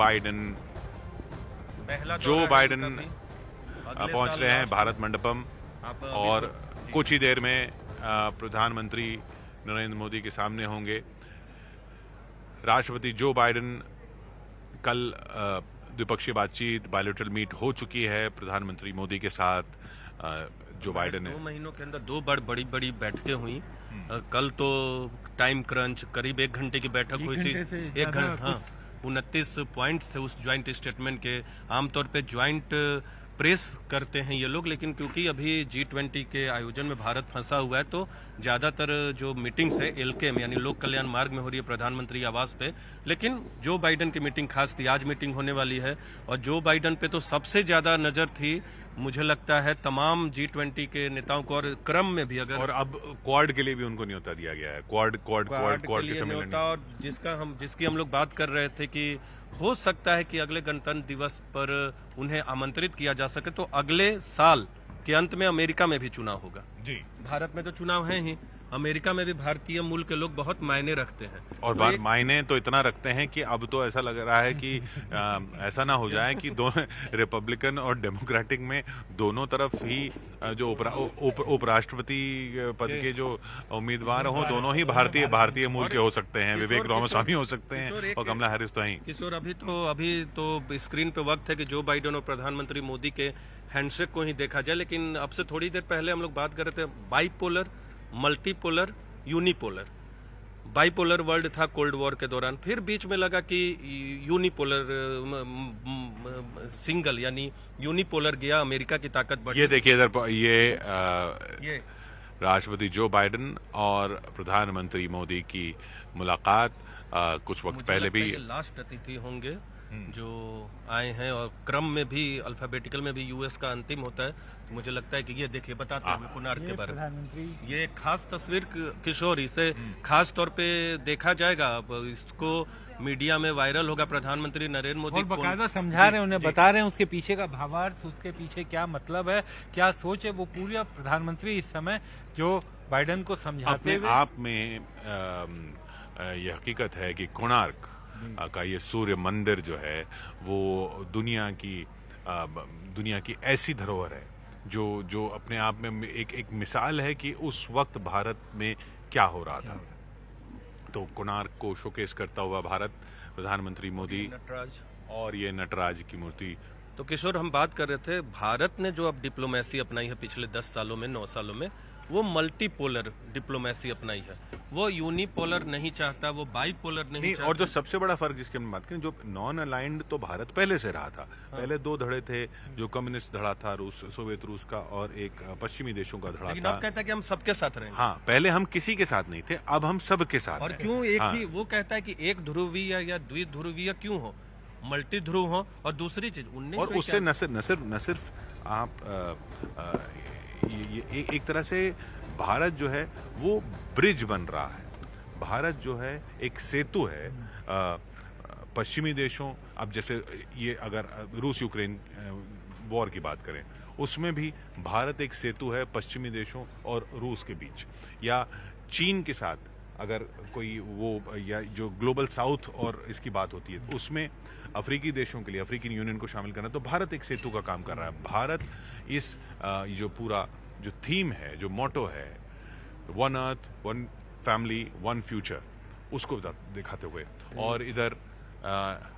Biden जो Biden पहुंच रहे हैं भारत मंडपम और तो कुछ ही देर में प्रधानमंत्री नरेंद्र मोदी के सामने होंगे राष्ट्रपति जो बाइडन कल द्विपक्षीय बातचीत बायोलिटल मीट हो चुकी है प्रधानमंत्री मोदी के साथ जो बाइडन दो महीनों के अंदर दो बड़ बड़ी बड़ी बैठकें हुई हम्म। कल तो टाइम क्रंच करीब एक घंटे की बैठक हुई थी एक घंटे हाँ उनतीस पॉइंट थे उस ज्वाइंट स्टेटमेंट के आमतौर पे ज्वाइंट प्रेस करते हैं ये लोग लेकिन क्योंकि अभी जी ट्वेंटी के आयोजन में भारत फंसा हुआ है तो ज़्यादातर जो मीटिंग्स है एल के में यानी लोक कल्याण मार्ग में हो रही है प्रधानमंत्री आवास पे लेकिन जो बाइडन की मीटिंग खास थी आज मीटिंग होने वाली है और जो बाइडन पे तो सबसे ज़्यादा नज़र थी मुझे लगता है तमाम जी ट्वेंटी के नेताओं को और क्रम में भी अगर और अब क्वाड के लिए भी उनको न्योता दिया गया है क्वाड क्वाड क्वाड क्वाड के न्योता और जिसका हम जिसकी हम लोग बात कर रहे थे कि हो सकता है कि अगले गणतंत्र दिवस पर उन्हें आमंत्रित किया जा सके तो अगले साल के अंत में अमेरिका में भी चुनाव होगा जी भारत में तो चुनाव है ही अमेरिका में भी भारतीय मूल के लोग बहुत मायने रखते हैं और तो बार मायने तो इतना रखते हैं कि अब तो ऐसा लग रहा है कि आ, ऐसा ना हो जाए कि दोनों रिपब्लिकन और डेमोक्रेटिक में दोनों तरफ ही जो उपराष्ट्रपति उप, उपराष्ट्रपति पद के जो उम्मीदवार हों दोनों ही भारतीय भारतीय मूल के हो सकते हैं विवेक रामास्वामी हो सकते हैं और कमला हैरिस तो ही किशोर अभी तो अभी तो स्क्रीन पे वक्त है कि जो बाइडन और प्रधानमंत्री मोदी के हैंडशेक को ही देखा जाए लेकिन अब से थोड़ी देर पहले हम लोग बात कर रहे थे bipolar multipolar unipolar bipolar world था कोल्ड वॉर के दौरान फिर बीच में लगा कि यूनिपोलर सिंगल यानी यूनिपोलर गया अमेरिका की ताकत बढ़ ये देखिए इधर ये, ये राष्ट्रपति जो बाइडेन और प्रधानमंत्री मोदी की मुलाकात आ, कुछ वक्त पहले भी लास्ट अतिथि होंगे हम्म। जो आए हैं और क्रम में भी अल्फाबेटिकल में भी यूएस का अंतिम होता है तो मुझे लगता है कि ये देखिए बताते हैं कुनार के बारे में ये खास तस्वीर किशोर इसे हम्म। खास तौर पे देखा जाएगा अब इसको मीडिया में वायरल होगा प्रधानमंत्री नरेंद्र मोदी बकायदा समझा रहे हैं उन्हें बता रहे हैं उसके पीछे का भावार्थ उसके पीछे क्या मतलब है क्या सोच है वो पूरा प्रधानमंत्री इस समय जो बाइडन को समझाते आप में ये हकीकत है कि कोणार्क का ये सूर्य मंदिर जो है वो दुनिया की दुनिया की ऐसी धरोहर है जो जो अपने आप में एक एक मिसाल है कि उस वक्त भारत में क्या हो रहा था तो कुणार्क को शोकेस करता हुआ भारत प्रधानमंत्री मोदी नटराज और ये नटराज की मूर्ति तो किशोर हम बात कर रहे थे भारत ने जो अब डिप्लोमेसी अपनाई है पिछले दस सालों में नौ सालों में वो मल्टीपोलर डिप्लोमेसी अपनाई है वो यूनिपोलर नहीं चाहता वो बाईपोलर नहीं, नहीं चाहता और जो सबसे बड़ा फर्क जिसके बात करें जो नॉन अलाइंड तो भारत पहले से रहा था हाँ। पहले दो धड़े थे जो कम्युनिस्ट धड़ा था रूस सोवियत रूस का और एक पश्चिमी देशों का धड़ा था कहता है कि हम सबके साथ रहे हाँ पहले हम किसी के साथ नहीं थे अब हम सबके साथ और क्यों एक हाँ। ही वो कहता है की एक ध्रुवीय या द्विध्रुवीय क्यों हो मल्टी ध्रुव हो और दूसरी चीज उन्नीस और उससे न सिर्फ न सिर्फ आप ये, ये, एक तरह से भारत जो है वो ब्रिज बन रहा है भारत जो है एक सेतु है पश्चिमी देशों अब जैसे ये अगर रूस यूक्रेन वॉर की बात करें उसमें भी भारत एक सेतु है पश्चिमी देशों और रूस के बीच या चीन के साथ अगर कोई वो या जो ग्लोबल साउथ और इसकी बात होती है उसमें अफ्रीकी देशों के लिए अफ्रीकी यूनियन को शामिल करना तो भारत एक सेतु का काम कर रहा है भारत इस जो पूरा जो थीम है जो मोटो है one earth one family one future उसको दिखाते हुए हम्म। और इधर